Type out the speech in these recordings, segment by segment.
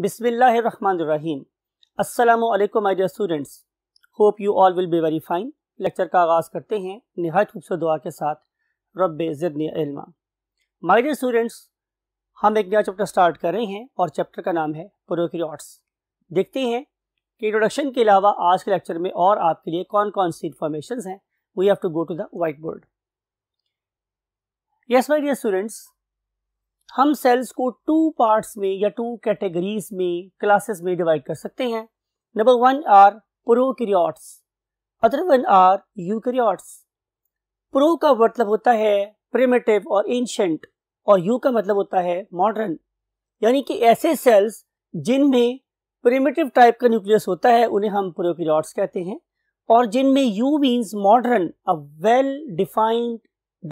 बिसमीम असलकम my dear students hope you all will be very fine lecture का आगाज़ करते हैं नहायत खूबसूरत दुआ के साथ रब ज़िदन इल्मा माय डियर स्टूडेंट्स हम एक नया चैप्टर स्टार्ट कर रहे हैं और चैप्टर का नाम है प्रोक्रियोट्स देखते हैं कि इंट्रोडक्शन के अलावा आज के लेक्चर में और आपके लिए कौन कौन सी इन्फॉर्मेशन हैं we have to go to the white board yes my dear students हम सेल्स को टू पार्ट्स में या टू कैटेगरीज में क्लासेस में डिवाइड कर सकते हैं number one are prokaryotes other one are eukaryotes pro का मतलब होता है प्रिमेटिव और एंशंट और यू का मतलब होता है मॉडर्न यानी कि ऐसे सेल्स जिनमें प्रिमेटिव टाइप का न्यूक्लियस होता है उन्हें हम प्रोक्रियाट्स कहते हैं और जिनमें eu means modern a well defined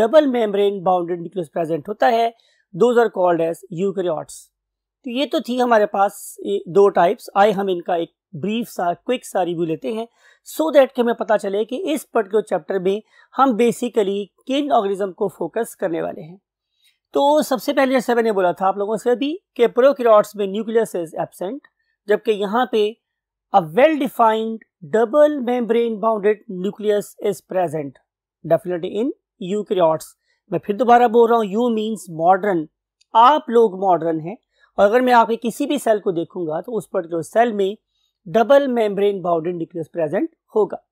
double membrane bounded nucleus present होता है those are called as eukaryotes तो ये तो थी हमारे पास दो टाइप्स आए हम इनका एक ब्रीफ सा क्विक सा रिव्यू लेते हैं सो so दैट कि हमें पता चले कि इस पर्टिकुलर चैप्टर में हम बेसिकली किन ऑर्गेनिज्म को फोकस करने वाले हैं तो सबसे पहले जैसे मैंने बोला था आप लोगों से भी कि प्रोक्रियाट्स में न्यूक्लियस इज एबसेंट जबकि यहाँ पे a well defined double membrane bounded nucleus is present definitely in eukaryotes मैं फिर दोबारा बोल रहा हूँ यू मीन्स मॉडर्न आप लोग मॉडर्न हैं और अगर मैं आपके किसी भी सेल को देखूंगा तो उस पर्टिकुलर सेल में double membrane bounded nucleus present होगा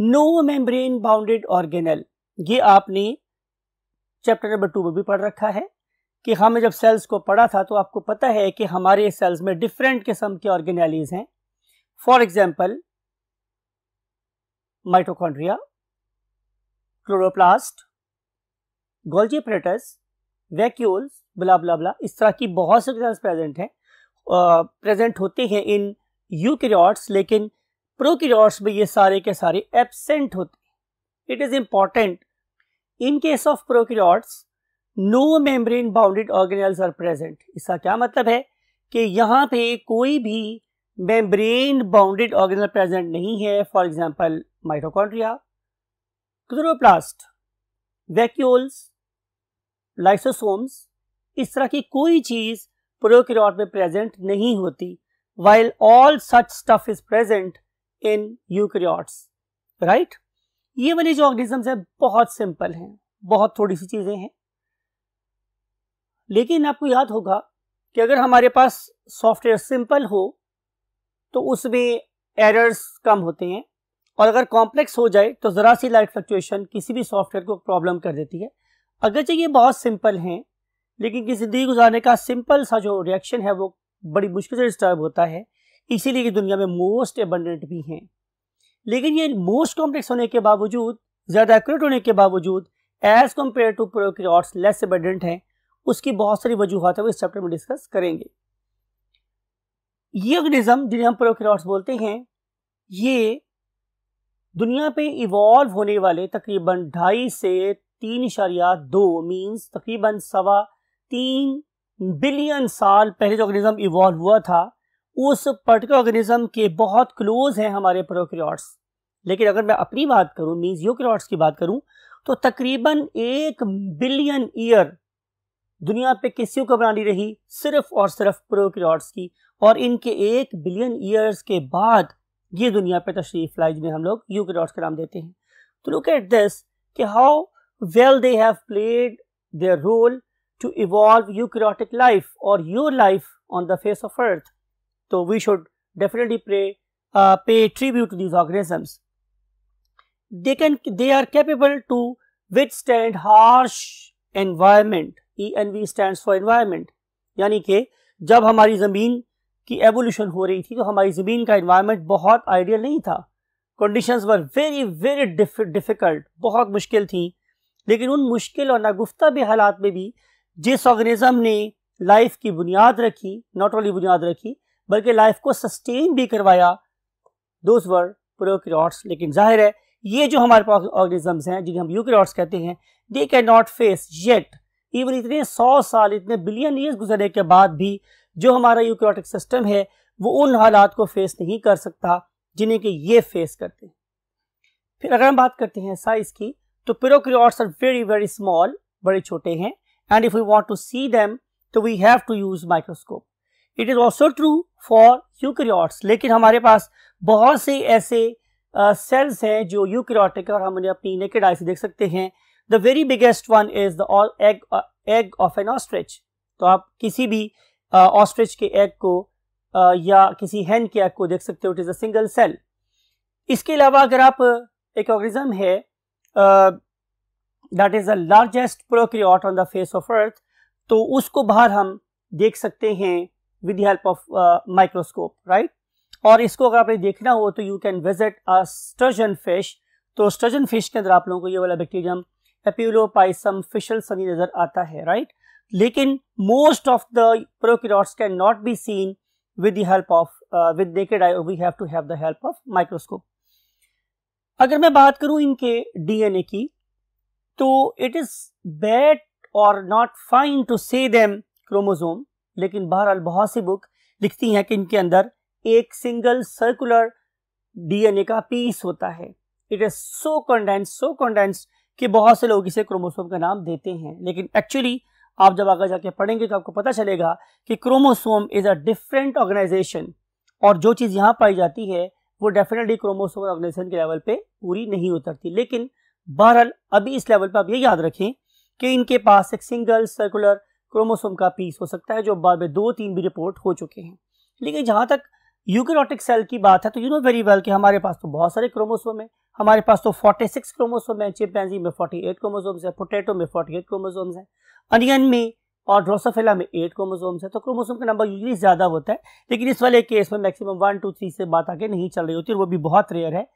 नो मेम्ब्रेन बाउंडेड ऑर्गेनल ये आपने चैप्टर नंबर टू में भी पढ़ रखा है कि हमें जब सेल्स को पढ़ा था तो आपको पता है कि हमारे सेल्स में डिफरेंट किस्म के ऑर्गेनालीज हैं for example mitochondria chloroplast Golgi apparatus vacuoles blah blah बुला इस तरह की बहुत से एग्जाम्स प्रेजेंट हैं प्रेजेंट होते हैं इन यूक्रियाट्स लेकिन प्रोक्रियाट्स में ये सारे के सारे एबसेंट होते हैं it is important in case of prokaryotes no membrane bounded organelles are present इसका क्या मतलब है कि यहाँ पे कोई भी मेम्ब्रेन बाउंडेड ऑर्गेनल प्रेजेंट नहीं है for example mitochondria chloroplast vacuoles lysosomes इस तरह की कोई चीज प्रोक्योट में प्रेजेंट नहीं होती while all such stuff is present in eukaryotes right ये वाले जो ऑर्गेनिजम्स हैं बहुत सिंपल हैं बहुत थोड़ी सी चीजें हैं लेकिन आपको याद होगा कि अगर हमारे पास सॉफ्टवेयर सिंपल हो तो उसमें एरर्स कम होते हैं और अगर कॉम्प्लेक्स हो जाए तो ज़रा सी लाइट फ्लक्चुएशन किसी भी सॉफ्टवेयर को प्रॉब्लम कर देती है अगरचे ये बहुत सिंपल हैं लेकिन कि ज़िंदगी गुजारने का सिंपल सा जो रिएक्शन है वो बड़ी मुश्किल से डिस्टर्ब होता है इसीलिए कि दुनिया में मोस्ट एबंडेंट भी हैं लेकिन ये मोस्ट कॉम्प्लेक्स होने के बावजूद ज़्यादा एक्यूरेट होने के बावजूद as compare to prokaryotes less abundant हैं उसकी बहुत सारी वजूहत है वो इस चैप्टर में डिस्कस करेंगे ये ऑर्गेनिज्म जिन्हें हम प्रोक्रॉट्स बोलते हैं ये दुनिया पे इवॉल्व होने वाले तकरीबन ढाई से तीन इशारिया दो मीन्स तकरीबन सवा तीन बिलियन साल पहले जो ऑर्गेनिज्म इवॉल्व हुआ था उस पर्टिकुलर ऑर्गेनिज्म के बहुत क्लोज हैं हमारे प्रोक्रियाट्स लेकिन अगर मैं अपनी बात करूं मीन्स यूक्रियॉट्स की बात करूं तो तकरीबन एक बिलियन ईयर दुनिया पे किसी को बनानी रही सिर्फ और सिर्फ प्रोक्रियाट्स की और इनके एक बिलियन ईयर्स के बाद ये दुनिया पे तशरीफ़ लाई जिन्हें हम लोग यू के डॉट्स का नाम देते हैं तो लुक एट दिस कि how well they have played their role to evolve you eukaryotic life और your life on the face of earth तो we should definitely pray pay tribute to these organisms they they can are capable to are stand harsh environment E N V stand for environment यानी कि जब हमारी ज़मीन की evolution हो रही थी तो हमारी ज़मीन का इन्वायरमेंट बहुत आइडियल नहीं था conditions were very very difficult बहुत मुश्किल थी लेकिन उन मुश्किल और नागुफ्ता भी हालात में भी जिस ऑर्गेनिज़म ने लाइफ की बुनियाद रखी नॉट ओनली बुनियाद रखी बल्कि लाइफ को सस्टेन भी करवाया दोज वर प्रोक्रॉट्स लेकिन जाहिर है ये जो हमारे पास ऑर्गेनिजम्स हैं जिन्हें हम यूक्रियॉट्स कहते हैं they can not face yet even इतने सौ साल इतने बिलियन ईयर्स गुजरने के बाद भी जो हमारा यूक्रोटिक सिस्टम है वो उन हालात को फेस नहीं कर सकता जिन्हें कि ये फेस करते हैं फिर अगर हम बात करते हैं साइज़ की तो prokaryotes are very very small बड़े छोटे हैं and if you want to see them तो we have to use microscope it is also true for eukaryotes लेकिन हमारे पास बहुत से ऐसे सेल्स uh, हैं जो यूक्रियोटिक और हमने अपनी नेकेड आई से देख सकते हैं the very biggest one is the egg egg of an ostrich तो आप किसी भी ऑस्ट्रिच के एग को आ, या किसी हैन के एग को देख सकते हो it is a single cell इसके अलावा अगर आप एक ऑर्गेनिज्म है that is the largest prokaryote on the face of earth तो उसको बाहर हम देख सकते हैं with help of microscope right और इसको अगर आपने देखना हो तो you can visit a sturgeon fish तो स्टर्जन फिश के अंदर आप लोगों को ये वाला बैक्टीरियम एप्यूलोपाइसम फिशल सनी नज़र आता है राइट लेकिन most of the prokaryotes can not be seen with the help of with naked eye we have to have the help of microscope अगर मैं बात करूं इनके डीएनए की तो इट इज बैड और not fine to say them chromosome लेकिन बहरहाल बहुत सी बुक लिखती हैं कि इनके अंदर एक सिंगल सर्कुलर डीएनए का पीस होता है it is so condense so condense कि बहुत से लोग इसे क्रोमोसोम का नाम देते हैं लेकिन एक्चुअली आप जब आगे जाके पढ़ेंगे तो आपको पता चलेगा कि chromosome is a different organisation और जो चीज़ यहाँ पाई जाती है वो डेफिनेटली क्रोमोसोम ऑर्गेनाइजेशन के लेवल पे पूरी नहीं उतरती लेकिन बहरहाल अभी इस लेवल पर आप ये याद रखें कि इनके पास एक सिंगल सर्कुलर क्रोमोसोम का पीस हो सकता है जो बाद में दो तीन भी रिपोर्ट हो चुके हैं लेकिन जहाँ तक यूकोरोटिक सेल की बात है तो यू नो वेरी वेल कि हमारे पास तो बहुत सारे क्रोमोसोम है हमारे पास तो 46 क्रोमोसोम है चिपैंजी में 48 क्रोमोसोम्स है पोटेटो में 48 क्रोमोसोम्स हैं अनियन में और ड्रोसोफिला में एट क्रोमोसोम्स है तो क्रोमोसोम का नंबर यूजली ज़्यादा होता है लेकिन इस वाले केस में मैक्सिमम वन टू थ्री से बात आगे नहीं चल रही होती और वो भी बहुत रेयर है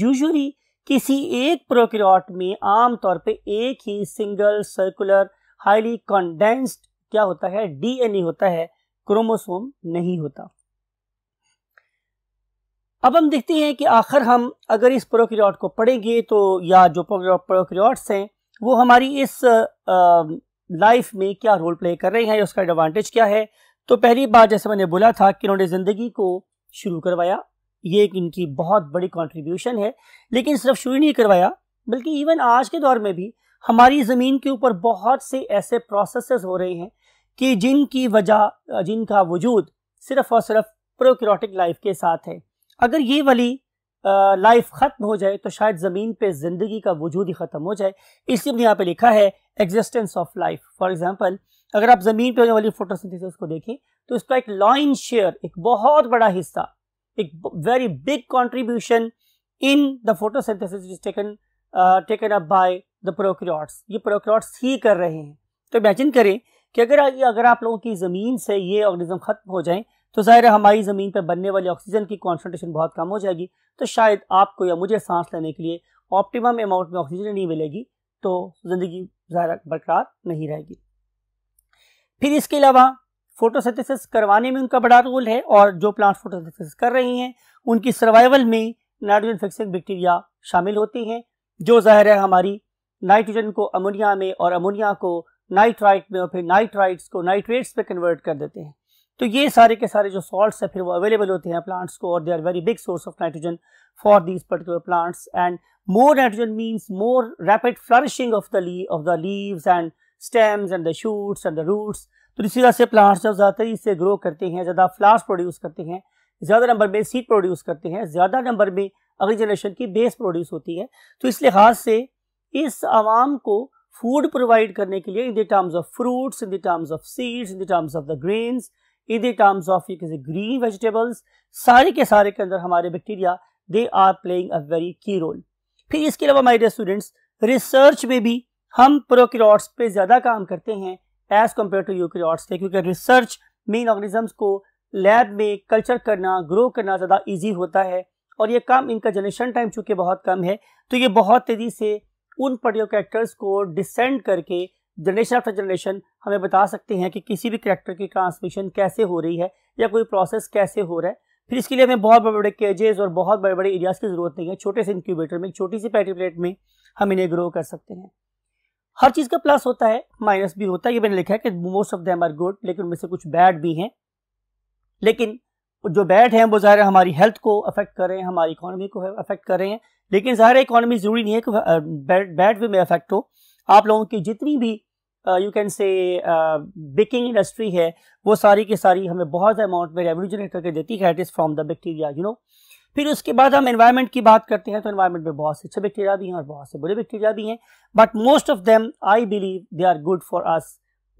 यूजली किसी एक प्रोक्रियाट में आमतौर पे एक ही सिंगल सर्कुलर हाईली कंडेंस्ड क्या होता है डी होता है क्रोमोसोम नहीं होता अब हम देखते हैं कि आखिर हम अगर इस प्रोक्रियाट को पढ़ेंगे तो या जो प्रोक्रियाट्स हैं वो हमारी इस लाइफ में क्या रोल प्ले कर रही हैं उसका एडवांटेज क्या है तो पहली बार जैसे मैंने बोला था कि उन्होंने ज़िंदगी को शुरू करवाया ये एक इनकी बहुत बड़ी कंट्रीब्यूशन है लेकिन सिर्फ शुरू नहीं करवाया बल्कि इवन आज के दौर में भी हमारी ज़मीन के ऊपर बहुत से ऐसे प्रोसेसेस हो रहे हैं कि जिनकी वजह जिनका वजूद सिर्फ और सिर्फ प्रोक्रोटिक लाइफ के साथ है अगर ये वाली लाइफ ख़त्म हो जाए तो शायद ज़मीन पे ज़िंदगी का वजूद ही ख़त्म हो जाए इसलिए यहाँ पे लिखा है existence of life for example अगर आप ज़मीन पे होने वाली फोटोसिंथेसिस को देखें तो इसका एक लॉइन शेयर एक बहुत बड़ा हिस्सा एक very big contribution in the photosynthesis is taken taken up by the prokaryotes ये प्रोक्रॉट्स ही कर रहे हैं तो इमेजिन करें कि अगर अगर आप लोगों की ज़मीन से ये ऑर्गेनिज्म ख़त्म हो जाए तो ज़ाहिर है हमारी ज़मीन पर बनने वाली ऑक्सीजन की कॉन्सेंट्रेशन बहुत कम हो जाएगी तो शायद आपको या मुझे सांस लेने के लिए ऑप्टिमम अमाउंट में ऑक्सीजन नहीं मिलेगी तो ज़िंदगी ज़ाहिर बरकरार नहीं रहेगी फिर इसके अलावा फोटोसिंथेसिस करवाने में उनका बड़ा रोल है और जो प्लांट फोटोसिंथेसिस कर रही हैं उनकी सर्वाइवल में नाइट्रोजन फिक्सिंग बैक्टीरिया शामिल होती हैं जो ज़ाहिर है हमारी नाइट्रोजन को अमोनिया में और अमोनिया को नाइट्राइट में और फिर नाइट्राइट्स को नाइट्रेट्स पे कन्वर्ट कर देते हैं तो ये सारे के सारे जो सॉल्ट्स है फिर वो अवेलेबल होते हैं प्लांट्स को और they are very big source of nitrogen for these particular plants and more nitrogen means more rapid flourishing of the of the leaves and stems and the shoots and the roots तो इसी तरह से plants जब ज्यादा इससे grow करते हैं ज़्यादा फ्लावर्स प्रोड्यूस करते हैं ज़्यादा नंबर में सीड प्रोड्यूस करते हैं ज़्यादा नंबर में अगली जनरेशन की बेस प्रोड्यूस होती है तो इस लिहाज से इस आवाम को फूड प्रोवाइड करने के लिए in the terms of fruits in the terms of seeds in the terms of the grains in the of you you can सारे के सारे के अंदर हमारे bacteria they are playing a very key role फिर इसके अलावा माई डे स्टूडेंट्स रिसर्च में भी हम प्रोक्रियॉट्स पे ज़्यादा काम करते हैं एज कम्पेयर टू यूक्रियॉट्स के क्योंकि रिसर्च मेन ऑर्गेनिजम्स को लैब में कल्चर करना ग्रो करना ज़्यादा ईजी होता है और ये काम इनका जनरेशन टाइम चूँकि बहुत कम है तो ये बहुत तेज़ी से उन पर्टिकुलर कैरेक्टर्स को डिसेंड करके जनरेशन आफ्टर जनरेशन हमें बता सकते हैं कि किसी भी करेक्टर की ट्रांसमिशन कैसे हो रही है या कोई प्रोसेस कैसे हो रहा है फिर इसके लिए हमें बहुत बड़े बड़े केजेस और बहुत बड़े बड़े एरियाज़ की ज़रूरत नहीं है छोटे से इंक्यूबेटर में छोटी सी पैटी प्लेट में हम इन्हें ग्रो कर सकते हैं हर चीज़ का प्लस होता है माइनस भी होता है ये मैंने लिखा है कि most of them are good लेकिन उनमें से कुछ बैड भी हैं लेकिन जो बैड हैं वो ज़ाहिर हमारी हेल्थ को अफेक्ट कर रहे हैं हमारी इकानमी को अफेक्ट कर रहे हैं लेकिन ज़ाहिर इकानमी ज़रूरी नहीं है कि बैड बैड वे में अफेक्ट हो आप लोगों की जितनी भी you can say baking industry है वो सारी की सारी हमें बहुत अमाउंट में रेवन्यू जनरेट करके देती है from the bacteria you know फिर उसके बाद हम एनवायरमेंट की बात करते हैं तो एनवायरमेंट में बहुत से अच्छे बैक्टीरिया भी हैं और बहुत से बुरे बैक्टीरिया भी हैं but most of them I believe they are good for us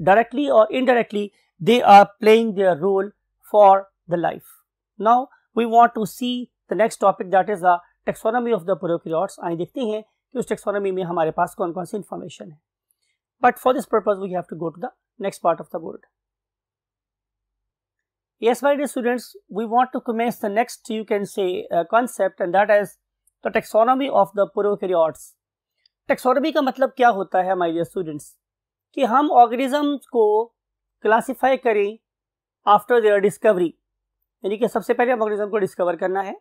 directly और indirectly they are playing their role for the life now we want to see the next topic that is the taxonomy of the prokaryotes आए देखते हैं कि उस taxonomy में हमारे पास कौन कौन सी इन्फॉर्मेशन है But for this purpose, we have to go to the next part of the board. Yes, my dear students, we want to commence the next, you can say, uh, concept and that is the taxonomy of the prokaryotes. Taxonomy का मतलब क्या होता है हमारे students कि हम organisms को classify करें आफ्टर देयर डिस्कवरी यानी कि सबसे पहले हम ऑर्गेनिज्म को डिस्कवर करना है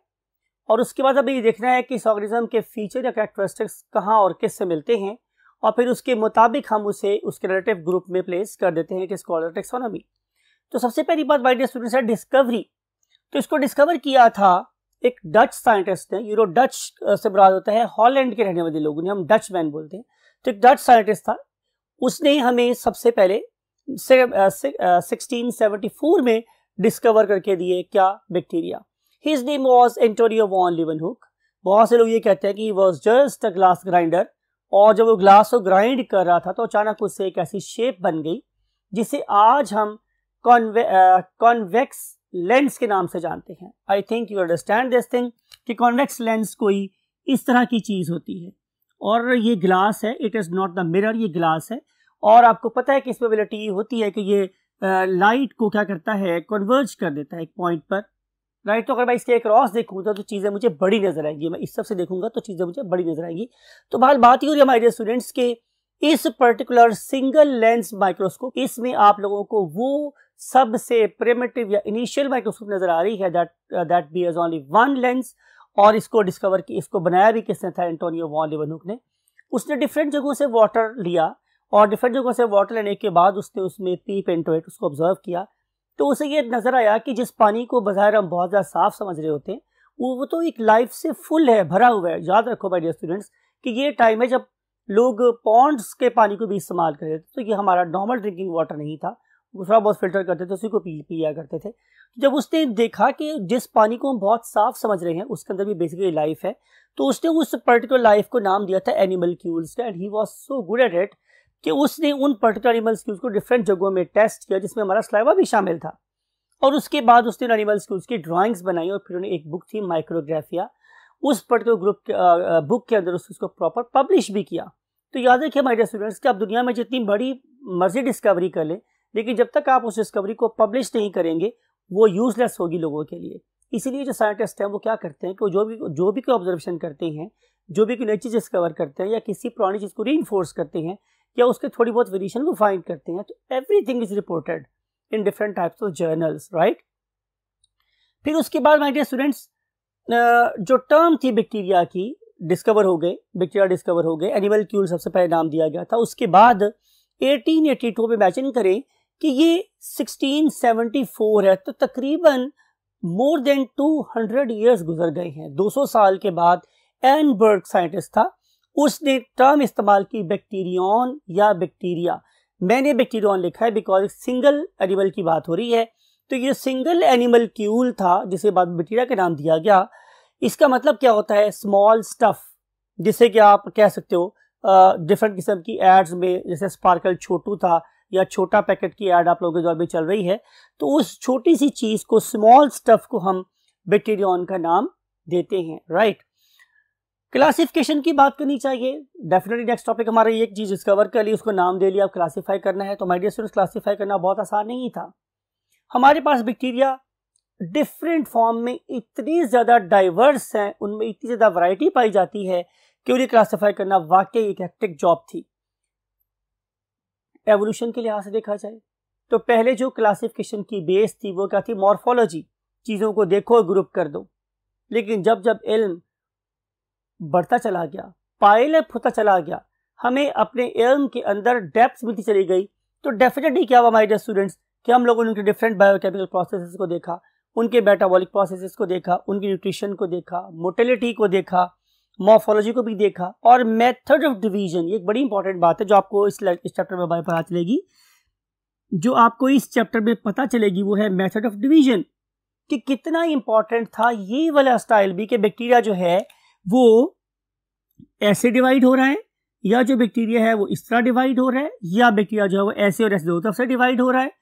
और उसके बाद अब ये देखना है कि इस ऑर्गेनिज्म के फीचर या कैरेक्टरिस्टिक्स कहाँ और किस से मिलते हैं और फिर उसके मुताबिक हम उसे उसके रिलेटिव ग्रुप में प्लेस कर देते हैं इट इज कॉल्ड टेक्सोनॉमी तो सबसे पहली बात माई स्टूडेंट स्टूडेंट्स है डिस्कवरी तो इसको डिस्कवर किया था एक डच साइंटिस्ट ने यूरो डच से बराज होता है हॉलैंड के रहने वाले लोगों ने हम डच मैन बोलते हैं तो एक डच साइंटिस्ट था उसने हमें सबसे पहले सिक्सटीन सेवेंटी फोर में डिस्कवर करके दिए क्या bacteria his name was Antonio van Leeuwenhoek बहुत से लोग ये कहते हैं कि was just a glass grinder और जब वो ग्लास को ग्राइंड कर रहा था तो अचानक उससे एक ऐसी शेप बन गई जिसे आज हम कॉन्वे कॉन्वेक्स लेंस के नाम से जानते हैं I think you understand this thing कि कॉन्वेक्स लेंस कोई इस तरह की चीज़ होती है और ये ग्लास है it is not the mirror ये ग्लास है और आपको पता है कि इसमें एबिलिटी होती है कि ये लाइट को क्या करता है कन्वर्ज कर देता है एक पॉइंट पर राइट तो अगर मैं इसके तो रॉस देखूंगा तो चीज़ें मुझे बड़ी नजर आएंगी मैं इस सबसे देखूंगा तो चीज़ें मुझे बड़ी नजर आएंगी तो बहुत बात ही हो रही है हमारे स्टूडेंट्स के इस पर्टिकुलर सिंगल लेंस माइक्रोस्कोप इसमें आप लोगों को वो सबसे प्रेमेटिव या इनिशियल माइक्रोस्कोप नजर आ रही है that that be as only one lens और इसको डिस्कवर की इसको बनाया भी किसने था एंटोनियो वॉन लिवनुक ने उसने डिफरेंट जगहों से वाटर लिया और डिफरेंट जगहों से वाटर लेने के बाद उसने उसमें पी पेंटोइट उसको ऑब्जर्व किया तो उसे ये नज़र आया कि जिस पानी को बाहर हम बहुत ज़्यादा साफ समझ रहे होते हैं वो वो तो एक लाइफ से फुल है भरा हुआ है याद रखो माई डियर स्टूडेंट्स कि ये टाइम है जब लोग पॉन्ड्स के पानी को भी इस्तेमाल कर रहे थे तो ये हमारा नॉर्मल ड्रिंकिंग वाटर नहीं था थोड़ा बहुत फिल्टर करते थे उसी को पी पिया करते थे जब उसने देखा कि जिस पानी को हम बहुत साफ समझ रहे हैं उसके अंदर भी बेसिकली लाइफ है तो उसने उस पर्टिकुलर लाइफ को नाम दिया था एनिमल क्यूल्स का and he was so good at it कि उसने उन पर्टिकुलर एनिमल्स की उसको डिफरेंट जगहों में टेस्ट किया जिसमें हमारा स्लाइवा भी शामिल था और उसके बाद उसने उन एनिमल्स की उसकी ड्राइंग्स बनाई और फिर उन्हें एक बुक थी माइक्रोग्राफिया उस पर्टिकुलर ग्रुप के बुक के अंदर उसने उसको प्रॉपर पब्लिश भी किया तो याद रखिए हमारे स्टूडेंट्स कि आप दुनिया में जितनी बड़ी मर्जी डिस्कवरी कर लें लेकिन जब तक आप उस डिस्कवरी को पब्लिश नहीं करेंगे वो यूजलेस होगी लोगों के लिए इसीलिए जो साइंटिस्ट हैं वो क्या करते हैं कि जो भी जो भी कोई ऑब्जर्वेशन करते हैं जो भी कोई नई चीज़ डिस्कवर करते हैं या किसी पुरानी चीज़ को री करते हैं या उसके थोड़ी बहुत वेरिएशन को फाइंड करते हैं तो everything is reported in different types of journals right फिर उसके बाद माइडियर स्टूडेंट्स जो टर्म थी बैक्टीरिया की डिस्कवर हो गए बैक्टीरिया डिस्कवर हो गए एनिमल क्यूल सबसे पहले नाम दिया गया था उसके बाद 1882 एटी में इमेजिन करें कि ये 1674 है तो तकरीबन मोर देन 200 इयर्स गुजर गए हैं 200 साल के बाद एनबर्ग साइंटिस्ट था उसने टर्म इस्तेमाल की बैक्टीरियन या बैक्टीरिया मैंने बैक्टीरियन लिखा है बिकॉज सिंगल एनिमल की बात हो रही है तो ये सिंगल एनिमल क्यूल था जिसे बाद बैक्टीरिया का नाम दिया गया इसका मतलब क्या होता है स्मॉल स्टफ़ जिसे कि आप कह सकते हो डिफरेंट किस्म की एड्स में जैसे स्पार्कल छोटू था या छोटा पैकेट की एड आप लोगों के दौर में चल रही है तो उस छोटी सी चीज़ को स्मॉल स्टफ़ को हम बैक्टीरियन का नाम देते हैं राइट क्लासिफिकेशन की बात करनी चाहिए डेफिनेटली नेक्स्ट टॉपिक हमारा ये एक चीज़ डिस्कवर कर ली उसको नाम दे लिया क्लासीफाई करना है तो माई डियर क्लासीफाई करना बहुत आसान नहीं था हमारे पास बैक्टीरिया डिफरेंट फॉर्म में इतनी ज़्यादा डाइवर्स हैं उनमें इतनी ज़्यादा वराइटी पाई जाती है कि उन्हें क्लासीफाई करना वाकई एक हेक्टिक जॉब थी एवोल्यूशन के लिहाज से देखा जाए तो पहले जो क्लासिफिकेशन की बेस थी वो क्या थी मॉर्फोलॉजी चीज़ों को देखो ग्रुप कर दो लेकिन जब जब इल्म बढ़ता चला गया पायलप होता चला गया हमें अपने एम के अंदर डेप्थ मिलती चली गई तो डेफिनेटली क्या हुआ हमारे स्टूडेंट्स कि हम लोगों ने उनके डिफरेंट बायोकेमिकल प्रोसेसेस को देखा उनके मेटाबॉलिक प्रोसेसेस को देखा उनके न्यूट्रिशन को देखा मोटेलिटी को देखा मोफोलॉजी को भी देखा और मेथड ऑफ डिवीजन ये एक बड़ी इंपॉर्टेंट बात है जो आपको इस, इस चैप्टर में पता चलेगी जो आपको इस चैप्टर में पता चलेगी वो है मेथड ऑफ डिवीजन कि कितना इंपॉर्टेंट था ये वाला स्टाइल भी कि बैक्टीरिया जो है वो ऐसे डिवाइड हो रहा है या जो बैक्टीरिया है वो इस तरह डिवाइड हो रहा है या बैक्टीरिया जो है वो ऐसे और ऐसे दो तरफ से डिवाइड हो रहा है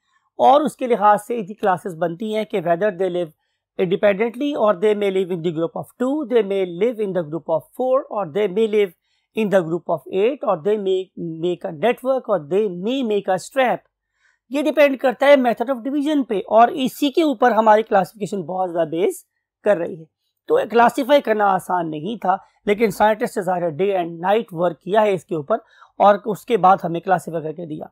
और उसके लिहाज से इनकी क्लासेस बनती हैं कि वेदर दे लिव इंडिपेंडेंटली और they may live in the group of two they may live in the group of four और they may live in the group of eight और they may make a network और they may make a strap ये depend करता है method of division पे और इसी के ऊपर हमारी क्लासिफिकेशन बहुत ज़्यादा बेस कर रही है तो क्लासीफाई करना आसान नहीं था लेकिन साइंटिस्ट ने डे एंड नाइट वर्क किया है इसके ऊपर और उसके बाद हमें क्लासीफाई करके दिया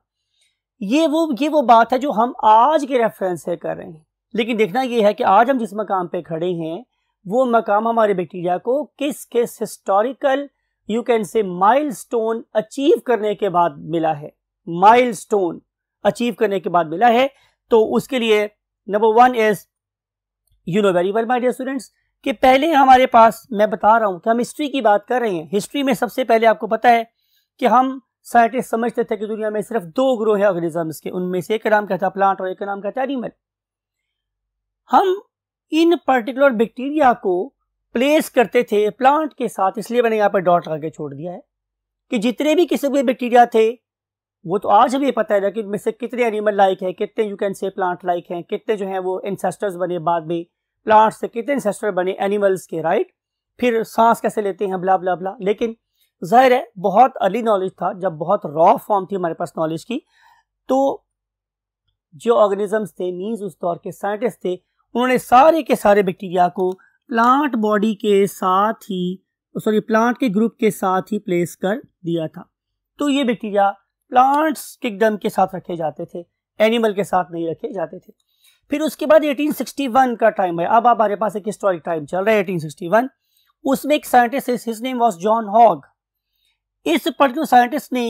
ये वो ये वो बात है जो हम आज के रेफरेंस से कर रहे हैं लेकिन देखना ये है कि आज हम जिस मकाम पे खड़े हैं वो मकाम हमारे बैक्टीरिया को किस किस historical you can say milestone achieve करने के बाद मिला है माइलस्टोन अचीव करने के बाद मिला है तो उसके लिए number one is you know very well my dear students कि पहले हमारे पास मैं बता रहा हूँ कि हम हिस्ट्री की बात कर रहे हैं हिस्ट्री में सबसे पहले आपको पता है कि हम साइंटिस्ट समझते थे कि दुनिया में सिर्फ दो ग्रोह है ऑर्गेनिजम्स के उनमें से एक नाम कहता प्लांट और एक नाम कहता एनिमल हम इन पर्टिकुलर बैक्टीरिया को प्लेस करते थे प्लांट के साथ इसलिए मैंने यहाँ पर डॉट लगा के छोड़ दिया है कि जितने भी किस्म के बैक्टीरिया थे वो तो आज हमें पता है कि उनमें से कितने एनिमल लाइक है कितने you can say plant like हैं कितने जो हैं वो इंसेस्टर्स बने बाद में प्लांट से कितने सेस्टर बने एनिमल्स के राइट फिर सांस कैसे लेते हैं बला बला बला लेकिन जाहिर है बहुत अर्ली नॉलेज था जब बहुत रॉ फॉर्म थी हमारे पास नॉलेज की तो जो ऑर्गेनिजम्स थे मीन्स उस दौर के साइंटिस्ट थे उन्होंने सारे के सारे बैक्टीरिया को प्लांट बॉडी के साथ ही सॉरी प्लांट के ग्रुप के साथ ही प्लेस कर दिया था तो ये बैक्टीरिया प्लांट्स किंगडम के साथ रखे जाते थे एनिमल के साथ नहीं रखे जाते थे फिर उसके बाद 1861 का टाइम है अब हमारे पास एक हिस्टोरिक टाइम चल रहा है 1861 उसमें एक scientist his name was John Hogg इस पर्टिकुलर साइंटिस्ट ने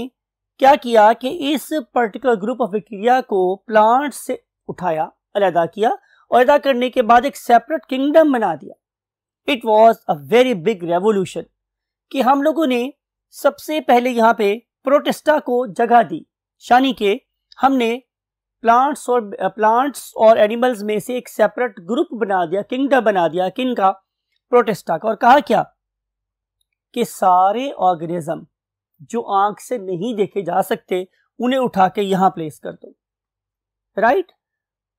क्या किया कि इस पर्टिकुलर ग्रुप ऑफ बैक्टीरिया को प्लांट से उठाया अलहदा किया और अदा करने के बाद एक सेपरेट किंगडम बना दिया it was a very big revolution कि हम लोगों ने सबसे पहले यहाँ पे प्रोटेस्टा को जगह दी यानी कि हमने प्लांट्स और प्लांट्स uh, और एनिमल्स में से एक सेपरेट ग्रुप बना दिया किंगडम बना दिया किन का प्रोटेस्टा का और कहा क्या कि सारे ऑर्गेनिज्म जो आंख से नहीं देखे जा सकते उन्हें उठा के यहां प्लेस कर दो right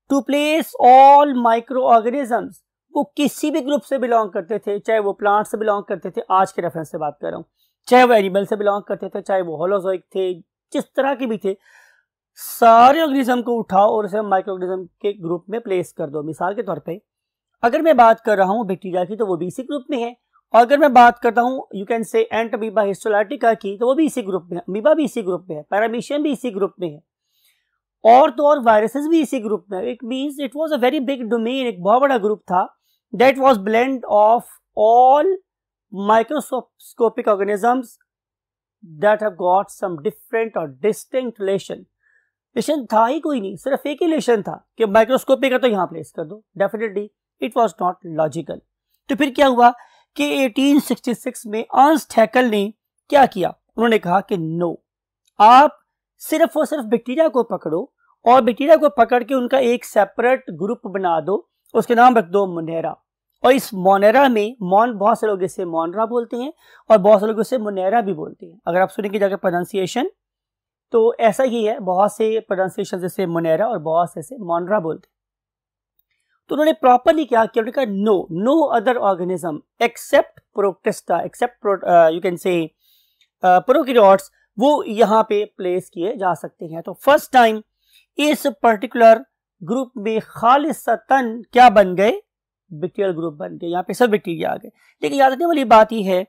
to place all micro organism वो किसी भी ग्रुप से बिलोंग करते थे चाहे वो प्लांट से बिलोंग करते थे आज के रेफरेंस से बात कर रहा हूं चाहे वो एनिमल से बिलोंग करते थे चाहे वो होलोजोइक थे जिस तरह के भी थे सारे ऑर्गेनिज्म को उठाओ और उसे माइक्रो ऑर्गेनिज्म के ग्रुप में प्लेस कर दो मिसाल के तौर पे अगर मैं बात कर रहा हूँ बैक्टीरिया की तो वो भी इसी ग्रुप में है और अगर मैं बात करता हूँ यू कैन से एंट अमीबा हिस्टोलाटिका की तो वो भी इसी ग्रुप में है अमीबा भी इसी ग्रुप में है पैरामीशियम भी इसी ग्रुप में है और तो और वायरसेस भी इसी ग्रुप में it means it was a very big domain एक बहुत बड़ा ग्रुप था that was blend of all microscopic organisms that have got some different और डिस्टिंक्ट रिलेशन लेशन था ही कोई नहीं सिर्फ एक ही लेशन था कि माइक्रोस्कोप का तो यहाँ प्लेस कर दो definitely it was not logical तो फिर क्या हुआ कि 1866 में ऑन्स्ट हैकल ने क्या किया उन्होंने कहा कि नो आप सिर्फ और सिर्फ बैक्टीरिया को पकड़ो और बैक्टीरिया को पकड़ के उनका एक सेपरेट ग्रुप बना दो उसके नाम रख दो मुनेरा और इस मोनेरा में मॉन बहुत से लोग इसे मोनरा बोलते हैं और बहुत से लोग इसे मुनेरा भी बोलते हैं अगर आप सुनेंगे जाकर प्रोनाउंसिएशन तो ऐसा ही है बहुत से प्रोनाउंसिएशन जैसे मोनेरा और बहुत से ऐसे मोनरा बोलते तो उन्होंने प्रॉपरली क्या किया उन्होंने कहा no no other organism except Protista except you can say prokaryotes वो यहाँ पे प्लेस किए जा सकते हैं तो फर्स्ट टाइम इस पर्टिकुलर ग्रुप में खालिसतन क्या बन गए बैक्टीरियल ग्रुप बन गए यहाँ पे सब बैक्टीरिया आ गए लेकिन याद रखने वाली बात यह है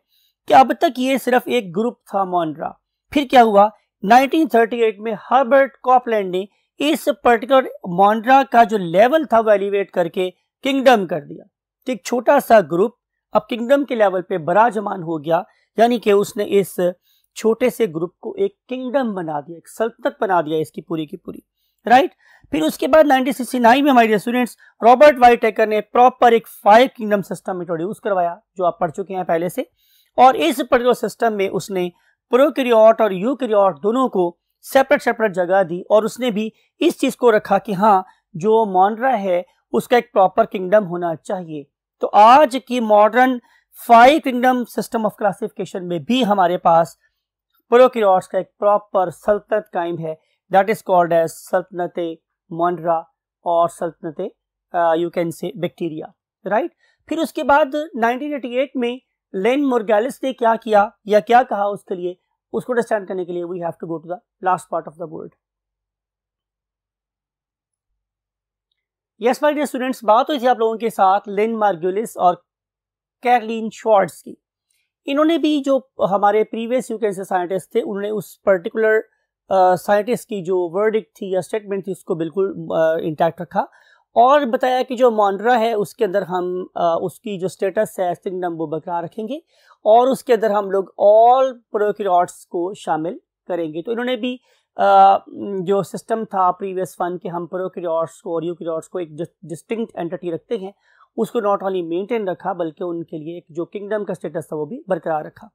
कि अब तक ये सिर्फ एक ग्रुप था मोनरा फिर क्या हुआ 1938 में हर्बर्ट कॉपलैंड ने इस पर्टिकुलर मॉन्ड्रा का जो लेवल था वो एलिवेट करके किंगडम कर दिया तो एक छोटा सा ग्रुप अब किंगडम के लेवल पे बराजमान हो गया यानी कि उसने इस छोटे से ग्रुप को एक किंगडम बना दिया एक सल्तनत बना दिया इसकी पूरी की पूरी राइट फिर उसके बाद 1969 में हमारे स्टूडेंट्स रॉबर्ट वाइटेकर ने प्रॉपर एक फाइव किंगडम सिस्टम इंट्रोड्यूस करवाया जो आप पढ़ चुके हैं पहले से और इस पर्टिकुलर सिस्टम में उसने प्रोक्रियाट और यूक्रियाट दोनों को सेपरेट सेपरेट जगह दी और उसने भी इस चीज़ को रखा कि हाँ जो मॉनरा है उसका एक प्रॉपर किंगडम होना चाहिए तो आज की modern five kingdom system of classification में भी हमारे पास प्रोक्रियाट्स का एक प्रॉपर सल्तनत कायम है दैट इज कॉल्ड एज सल्तनत मॉन्ड्रा और सल्तनत you can say bacteria right फिर उसके बाद 1988 में लेन मोर्गेलिस ने क्या किया या क्या कहा उसके लिए उसको अंडरस्टैंड करने के लिए we have to go to the last part of the world yes my dear students बात हुई थी आप लोगों के साथ लेन मार्गुलिस और कैरलिन शॉर्ट्स की इन्होंने भी जो हमारे previous you can say scientist थे उन्होंने उस पर्टिकुलर साइंटिस्ट की जो वर्डिक थी या स्टेटमेंट थी उसको बिल्कुल इंटैक्ट रखा और बताया कि जो मॉन्ड्रा है उसके अंदर हम आ, उसकी जो स्टेटस है सिंग वो बरकरार रखेंगे और उसके अंदर हम लोग ऑल प्रोक्रॉट्स को शामिल करेंगे तो इन्होंने भी आ, जो सिस्टम था प्रीवियस फन के हम प्रोक्रॉट्स को और यूक्योरॉट्स को एक डिस्टिंक्ट एंटिटी रखते हैं उसको नॉट ओनली मेनटेन रखा बल्कि उनके लिए एक जो किंगडम का स्टेटस था वो भी बरकरार रखा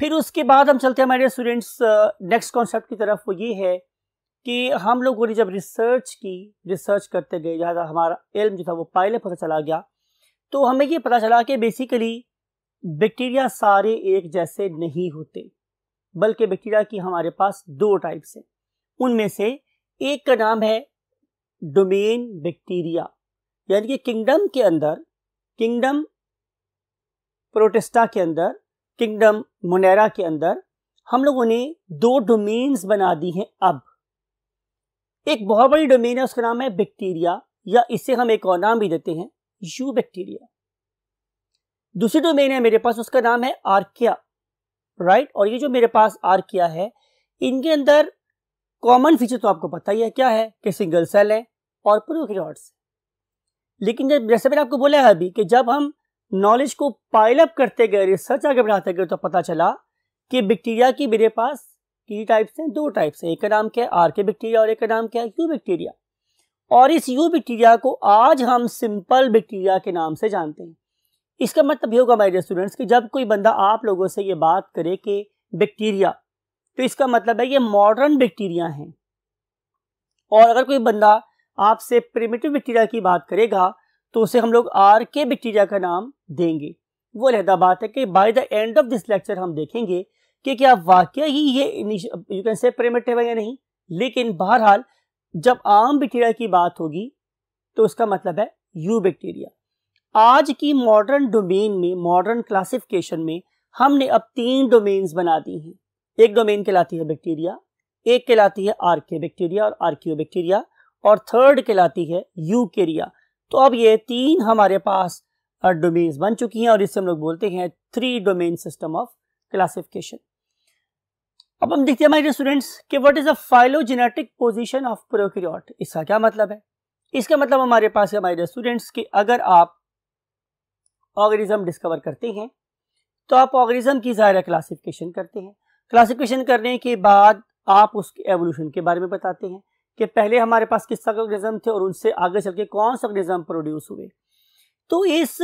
फिर उसके बाद हम चलते हैं हमारे स्टूडेंट्स नेक्स्ट कॉन्सेप्ट की तरफ वो ये है कि हम लोगों ने जब रिसर्च की रिसर्च करते गए जहाँ हमारा इल्म जो था वो पहले पता चला गया तो हमें ये पता चला कि बेसिकली बैक्टीरिया सारे एक जैसे नहीं होते बल्कि बैक्टीरिया की हमारे पास दो टाइप्स हैं उनमें से एक का नाम है डोमेन बैक्टीरिया यानी कि किंगडम के अंदर किंगडम प्रोटेस्टा के अंदर किंगडम मोनेरा के अंदर हम लोगों ने दो डोमेन्स बना दी हैं अब एक बहुत बड़ी डोमेन है उसका नाम है बैक्टीरिया या इसे हम एक और नाम भी देते हैं यू बैक्टीरिया दूसरी डोमेन है मेरे पास उसका नाम है आर्किया राइट और ये जो मेरे पास आर्किया है इनके अंदर कॉमन फीचर तो आपको पता ही है क्या है कि सिंगल सेल है और प्रोक्रियॉट्स लेकिन जब जैसे मैंने आपको बोला है अभी कि जब हम नॉलेज को पाइलअप करते गए रिसर्च आगे बढ़ाते गए तो पता चला कि बैक्टीरिया की मेरे पास की टाइप्स हैं दो टाइप्स हैं एक का नाम क्या है आर के बैक्टीरिया और एक का नाम क्या है यू बैक्टीरिया और इस यू बैक्टीरिया को आज हम सिंपल बैक्टीरिया के नाम से जानते हैं इसका मतलब ये होगा मेरे स्टूडेंट्स कि जब कोई बंदा आप लोगों से ये बात करे कि बैक्टीरिया तो इसका मतलब है ये मॉडर्न बैक्टीरिया हैं और अगर कोई बंदा आपसे प्रिमेटिव बैक्टीरिया की बात करेगा तो उसे हम लोग आर के बैक्टीरिया का नाम देंगे वो अलहदा बात है कि by the end of this lecture हम देखेंगे कि क्या वाकई ही ये यू कैन से प्रेमेटिव है या नहीं लेकिन बहरहाल जब आम बैक्टीरिया की बात होगी तो उसका मतलब है यू बैक्टीरिया आज की मॉडर्न डोमेन में मॉडर्न क्लासिफिकेशन में हमने अब तीन डोमेन्स बना दी हैं एक डोमेन कहलाती है बैक्टीरिया एक कहलाती है आर्के बैक्टीरिया और आर्क्यो बैक्टीरिया और थर्ड कहलाती है यूकेरिया तो अब ये तीन हमारे पास डोमेन्स बन चुकी हैं और इससे हम लोग बोलते हैं three domain system of classification अब हम देखते हैं हमारे स्टूडेंट्स कि what is a phylogenetic position of prokaryote इसका क्या मतलब है इसका मतलब हमारे पास है हमारे स्टूडेंट्स कि अगर आप ऑर्गेनिज्म डिस्कवर करते हैं तो आप ऑर्गेनिज्म की ज़ाहिर क्लासिफिकेशन करते हैं क्लासिफिकेशन करने के बाद आप उसके एवोल्यूशन के बारे में बताते हैं कि पहले हमारे पास किस तरह ऑर्गेनिज्म थे और उनसे आगे चल के कौन सा ऑर्गेनिज्म प्रोड्यूस हुए तो इस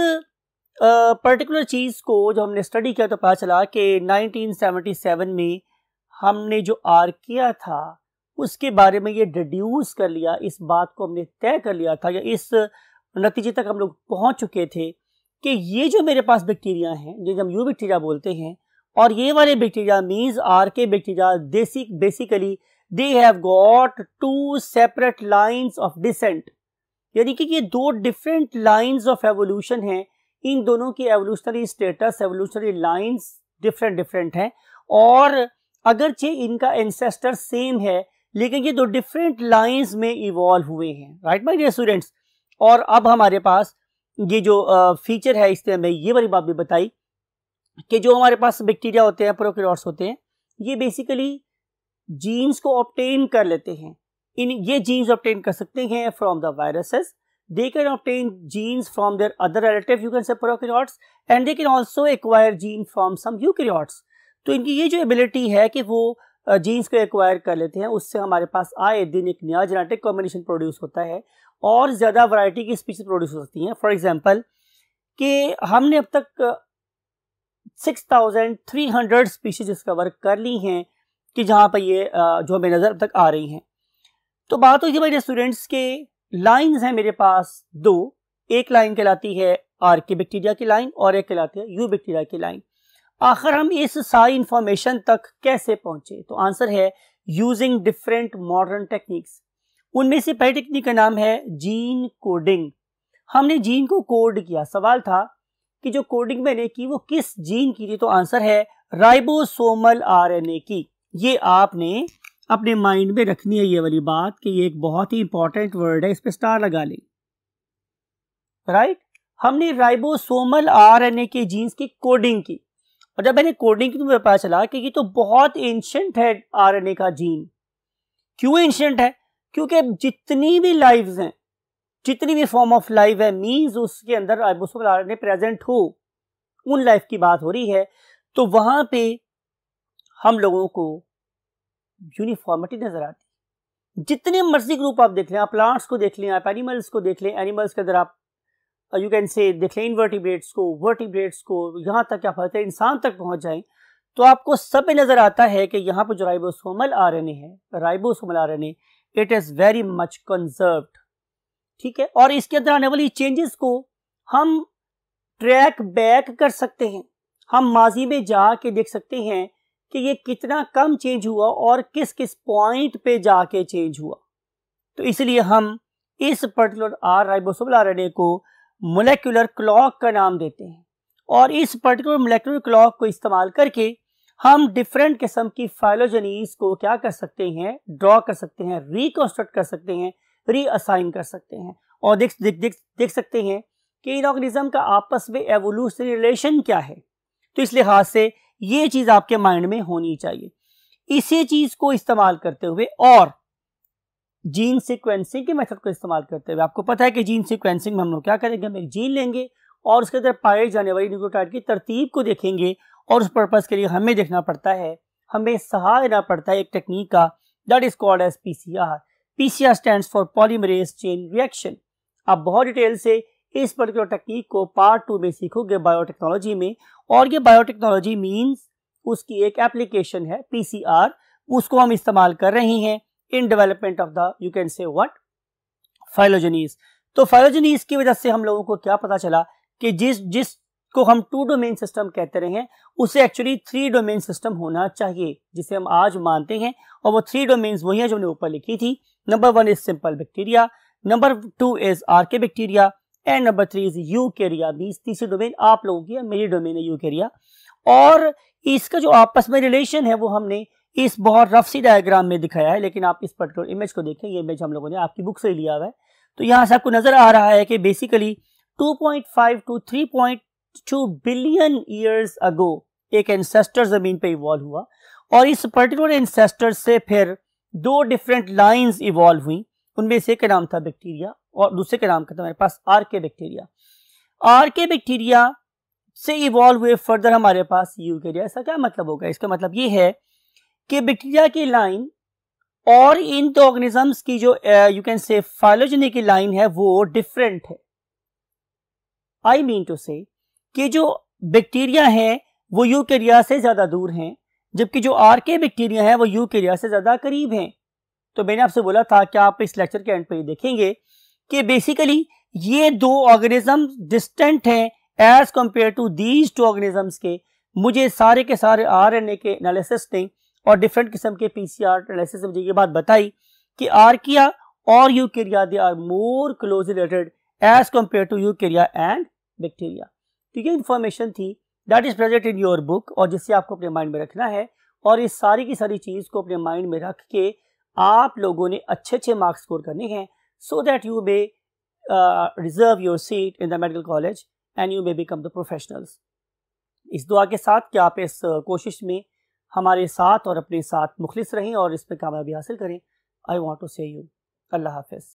पर्टिकुलर चीज़ को जो हमने स्टडी किया तो पता चला कि 1977 में हमने जो आर किया था उसके बारे में ये डिड्यूस कर लिया इस बात को हमने तय कर लिया था या इस नतीजे तक हम लोग पहुंच चुके थे कि ये जो मेरे पास बैक्टीरिया हैं जिन्हें हम यू बैक्टीरिया बोलते हैं और ये वाले bacteria means archaebacteria these basically they have got two separate lines of descent यानी कि ये दो डिफरेंट लाइन्स ऑफ एवोल्यूशन हैं इन दोनों की evolutionary status evolutionary lines different different हैं और अगरचे इनका एंसेस्टर सेम है लेकिन ये दो डिफरेंट लाइंस में इवॉल्व हुए हैं राइट माय डियर स्टूडेंट्स और अब हमारे पास ये जो फीचर है इसने हमें ये वाली बात भी बताई कि जो हमारे पास बैक्टीरिया होते हैं प्रोक्रियोट्स होते हैं ये बेसिकली जीन्स को ऑप्टेन कर लेते हैं इन ये जीन्स ऑप्टेन कर सकते हैं from the viruses they can obtain genes from their other relative you can say prokaryotes and they can also acquire gene from some eukaryotes तो इनकी ये जो एबिलिटी है कि वो जीन्स को एक्वायर कर लेते हैं उससे हमारे पास आए दिन एक नया जेनेटिक कॉम्बिनेशन प्रोड्यूस होता है और ज़्यादा वैरायटी की स्पीसीज प्रोड्यूस हो सकती हैं फॉर एग्जांपल कि हमने अब तक 6,300 स्पीशीज डिस्कवर कर ली हैं कि जहाँ पर ये जो हमें नज़र अब तक आ रही हैं तो बात हुई मेरे स्टूडेंट्स के लाइन्स हैं मेरे पास दो एक लाइन कहलाती है आर के बैक्टीरिया की लाइन और एक कहलाती है यू बैक्टीरिया की लाइन आखिर हम इस सारी इंफॉर्मेशन तक कैसे पहुंचे तो आंसर है यूजिंग डिफरेंट मॉडर्न टेक्निक्स उनमें से पहली टेक्निक का नाम है जीन कोडिंग हमने जीन को कोड किया सवाल था कि जो कोडिंग मैंने की वो किस जीन की थी तो आंसर है राइबोसोमल आरएनए की ये आपने अपने माइंड में रखनी है ये वाली बात कि ये एक बहुत ही इंपॉर्टेंट वर्ड है इस पर स्टार लगा लें राइट right? हमने राइबोसोमल आरएनए के जीन्स की कोडिंग की और जब मैंने कोडिंग की तो मुझे पता चला कि ये तो बहुत एंशंट है आरएनए का जीन क्यों एंशंट है क्योंकि जितनी भी लाइव्स हैं जितनी भी फॉर्म ऑफ लाइफ है मीन्स उसके अंदर आरएनए प्रेजेंट हो उन लाइफ की बात हो रही है तो वहां पे हम लोगों को यूनिफॉर्मिटी नजर आती जितने मर्जी ग्रुप आप देख लें आप प्लांट्स को देख लें आप एनिमल्स को देख लें एनिमल्स के अंदर आप यू कैन से डिक्लेन वर्टिब्रेट्स को वर्टिब्रेट्स को यहाँ तक क्या फलते इंसान तक पहुँच जाएँ तो आपको सब पे नज़र आता है कि यहाँ पर जो राइबोसोमल आर एन ए है ribosomal R N A it is very much conserve ठीक है और इसके अंदर आने वाली चेंजेस को हम ट्रैक बैक कर सकते हैं हम माजी में जा के देख सकते हैं कि ये कितना कम चेंज हुआ और किस किस पॉइंट पे जाके चेंज हुआ तो इसलिए हम इस पर्टिकुलर आर राइबोसोमल आर को मोलेकुलर क्लॉक का नाम देते हैं और इस पर्टिकुलर मोलेकुलर क्लॉक को इस्तेमाल करके हम डिफरेंट किस्म की फाइलोजनीज को क्या कर सकते हैं ड्रॉ कर सकते हैं रिकॉन्स्ट्रक्ट कर सकते हैं रीअसाइन कर सकते हैं और देख देख देख, देख सकते हैं कि इन ऑर्गेनिज्म का आपस में एवोल्यूशनरी रिलेशन क्या है तो इस लिहाज से ये चीज़ आपके माइंड में होनी चाहिए इसी चीज़ को इस्तेमाल करते हुए और जीन सिक्वेंसिंग के मेथड को इस्तेमाल करते हुए आपको पता है कि जीन सिक्वेंसिंग में हम लोग क्या करेंगे हम एक जीन लेंगे और उसके अंदर पाए जाने वाली न्यूक्लियोटाइड की तरतीब को देखेंगे और उस पर्पज़ के लिए हमें देखना पड़ता है हमें सहारा देना पड़ता है एक टेक्निक का that is called as P C R P C R stand for polymerase chain reaction आप बहुत डिटेल से इस पर्टिकुलर टेक्निक को पार्ट टू में सीखोगे बायोटेक्नोलॉजी में और ये बायोटेक्नोलॉजी मीन्स उसकी एक एप्लीकेशन है पी सी आर उसको हम इस्तेमाल कर रहे हैं in development of the you can say what phylogenies तो फाइलोजनीस की वजह से हम लोगों को क्या पता चला कि जिस जिस को हम टू डोमेन सिस्टम कहते रहे हैं उसे एक्चुअली थ्री डोमेन सिस्टम होना चाहिए जिसे हम आज मानते हैं और वो थ्री डोमेन वही है जो हमने ऊपर लिखी थी number one is simple bacteria number two is archaebacteria and number three is eukarya means तीसरी डोमेन आप लोगों की मेरी डोमेन है यू केरिया और इसका जो आपस में रिलेशन है वो हमने इस बहुत रफ सी डायग्राम में दिखाया है लेकिन आप इस पर्टिकुलर इमेज को देखें ये इमेज हम लोगों ने आपकी बुक से लिया हुआ है तो यहाँ से आपको नजर आ रहा है कि basically 2.5 to 3.2 billion years ago एक एंसेस्टर जमीन पे इवॉल्व हुआ और इस पर्टिकुलर इंसेस्टर से फिर दो डिफरेंट लाइन इवॉल्व हुई उनमें से एक का नाम था बैक्टीरिया और दूसरे का नाम का था मेरे पास archaebacteria archaebacteria से इवॉल्व हुए फर्दर हमारे पास यू ऐसा क्या मतलब होगा इसका मतलब ये है कि बैक्टीरिया की लाइन और इन दो तो ऑर्गेनिजम्स की जो यू कैन से फाइलोजनी की लाइन है वो डिफरेंट है आई मीन टू से कि जो बैक्टीरिया है वो केरिया से ज़्यादा दूर हैं जबकि जो आर के बैक्टीरिया है वो केरिया से ज़्यादा करीब हैं तो मैंने आपसे बोला था कि आप इस लेक्चर के एंड पर देखेंगे कि बेसिकली ये दो ऑर्गेनिज्म डिस्टेंट हैं as compare to these two organisms के मुझे सारे के सारे आरएनए के एनालिसिस ने और डिफरेंट किस्म के पीसीआर एनालिसिस मुझे ये बात बताई कि आर्किया और eukarya they are more close related as compare to you eukarya and bacteria तो ये इन्फॉर्मेशन थी that is present in your book और जिसे आपको अपने माइंड में रखना है और इस सारी की सारी चीज़ को अपने माइंड में रख के आप लोगों ने अच्छे अच्छे मार्क्स स्कोर करने हैं so that you may reserve your seat in the medical college and you may become the professionals इस दुआ के साथ कि आप इस uh, कोशिश में हमारे साथ और अपने साथ मुखलिस रहें और इस पर कामयाबी हासिल करें I want to say you अल्लाह हाफिज़